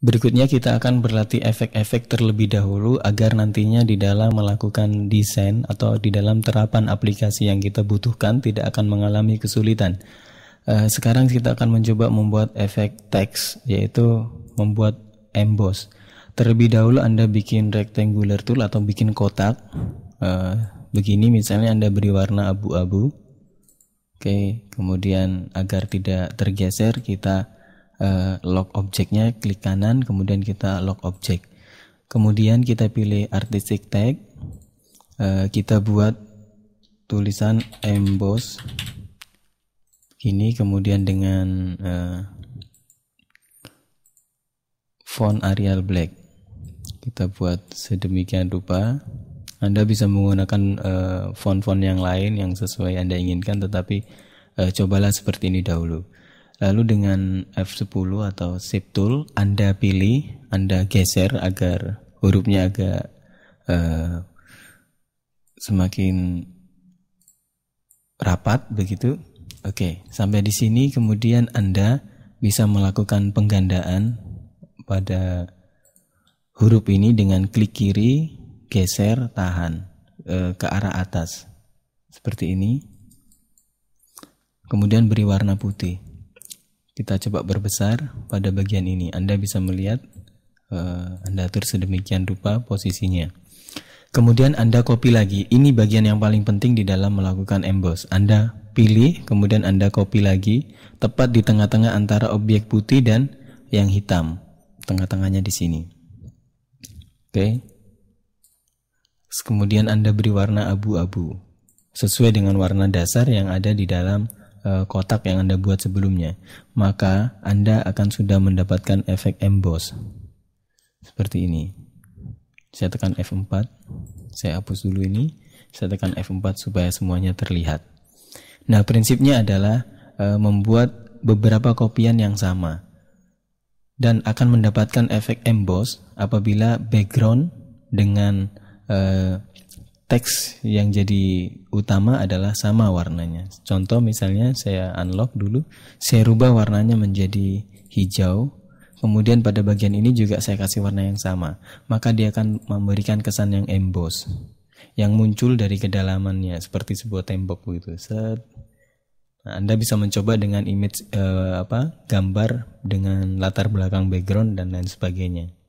Berikutnya kita akan berlatih efek-efek terlebih dahulu agar nantinya di dalam melakukan desain atau di dalam terapan aplikasi yang kita butuhkan tidak akan mengalami kesulitan. Eh, sekarang kita akan mencoba membuat efek teks yaitu membuat emboss. Terlebih dahulu Anda bikin rectangular tool atau bikin kotak. Eh, begini misalnya Anda beri warna abu-abu. Oke, kemudian agar tidak tergeser kita Eh, lock objeknya klik kanan kemudian kita lock objek kemudian kita pilih artistic tag eh, kita buat tulisan emboss ini kemudian dengan eh, font Arial Black kita buat sedemikian rupa anda bisa menggunakan font-font yang lain yang sesuai Anda inginkan, tetapi cobalah seperti ini dahulu. Lalu dengan F10 atau Shift Tool Anda pilih, Anda geser agar hurufnya agak uh, semakin rapat begitu. Oke, sampai di sini kemudian Anda bisa melakukan penggandaan pada huruf ini dengan klik kiri, geser, tahan uh, ke arah atas. Seperti ini. Kemudian beri warna putih. Kita coba berbesar pada bagian ini. Anda bisa melihat uh, Anda atur sedemikian rupa posisinya. Kemudian Anda copy lagi. Ini bagian yang paling penting di dalam melakukan emboss. Anda pilih, kemudian Anda copy lagi tepat di tengah-tengah antara objek putih dan yang hitam. Tengah-tengahnya di sini. Oke. Okay. Kemudian Anda beri warna abu-abu sesuai dengan warna dasar yang ada di dalam Eh, kotak yang Anda buat sebelumnya, maka Anda akan sudah mendapatkan efek emboss. Seperti ini. Saya tekan F4, saya hapus dulu ini, saya tekan F4 supaya semuanya terlihat. Nah, prinsipnya adalah e, membuat beberapa kopian yang sama dan akan mendapatkan efek emboss apabila background dengan e, teks yang jadi utama adalah sama warnanya. Contoh misalnya saya unlock dulu, saya rubah warnanya menjadi hijau, kemudian pada bagian ini juga saya kasih warna yang sama, maka dia akan memberikan kesan yang emboss, yang muncul dari kedalamannya seperti sebuah tembok begitu. Set. Nah, Anda bisa mencoba dengan image eh, apa gambar dengan latar belakang background dan lain sebagainya.